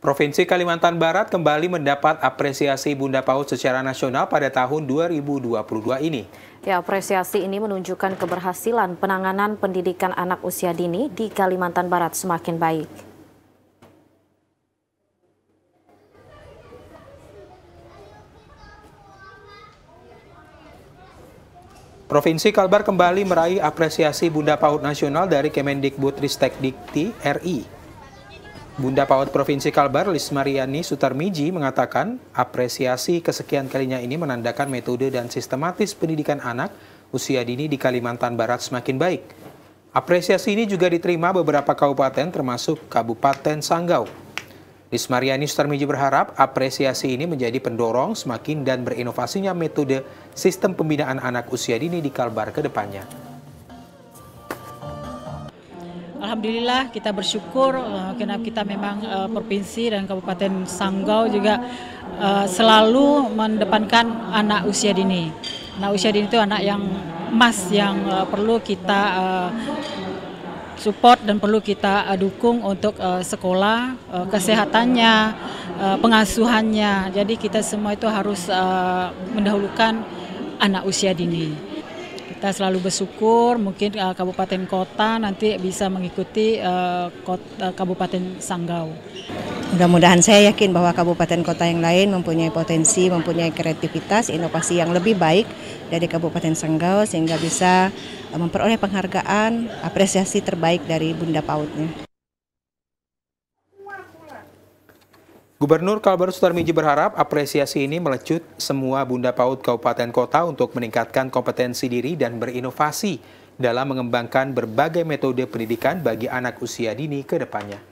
Provinsi Kalimantan Barat kembali mendapat apresiasi Bunda Paut secara nasional pada tahun 2022 ini. Ya, apresiasi ini menunjukkan keberhasilan penanganan pendidikan anak usia dini di Kalimantan Barat semakin baik. Provinsi Kalbar kembali meraih apresiasi Bunda Paut nasional dari Kemendikbud Ristek Dikti RI. Bunda Paut Provinsi Kalbar, Lis Mariani Sutarmiji mengatakan apresiasi kesekian kalinya ini menandakan metode dan sistematis pendidikan anak usia dini di Kalimantan Barat semakin baik. Apresiasi ini juga diterima beberapa kabupaten termasuk Kabupaten Sanggau. Lis Mariani Sutarmiji berharap apresiasi ini menjadi pendorong semakin dan berinovasinya metode sistem pembinaan anak usia dini di Kalbar ke depannya. Alhamdulillah kita bersyukur uh, karena kita memang uh, provinsi dan Kabupaten Sanggau juga uh, selalu mendepankan anak usia dini. Anak usia dini itu anak yang emas yang uh, perlu kita uh, support dan perlu kita uh, dukung untuk uh, sekolah, uh, kesehatannya, uh, pengasuhannya. Jadi kita semua itu harus uh, mendahulukan anak usia dini kita selalu bersyukur mungkin uh, kabupaten kota nanti bisa mengikuti uh, eh, kota, uh, eh, kabupaten Sanggau. Mudah-mudahan saya yakin bahwa kabupaten kota yang lain mempunyai potensi, mempunyai kreativitas, inovasi yang lebih baik dari Kabupaten Sanggau sehingga bisa memperoleh penghargaan apresiasi terbaik dari Bunda Pautnya. Gubernur Kalbar Sutarmiji berharap apresiasi ini melecut semua bunda paut kabupaten kota untuk meningkatkan kompetensi diri dan berinovasi dalam mengembangkan berbagai metode pendidikan bagi anak usia dini ke depannya.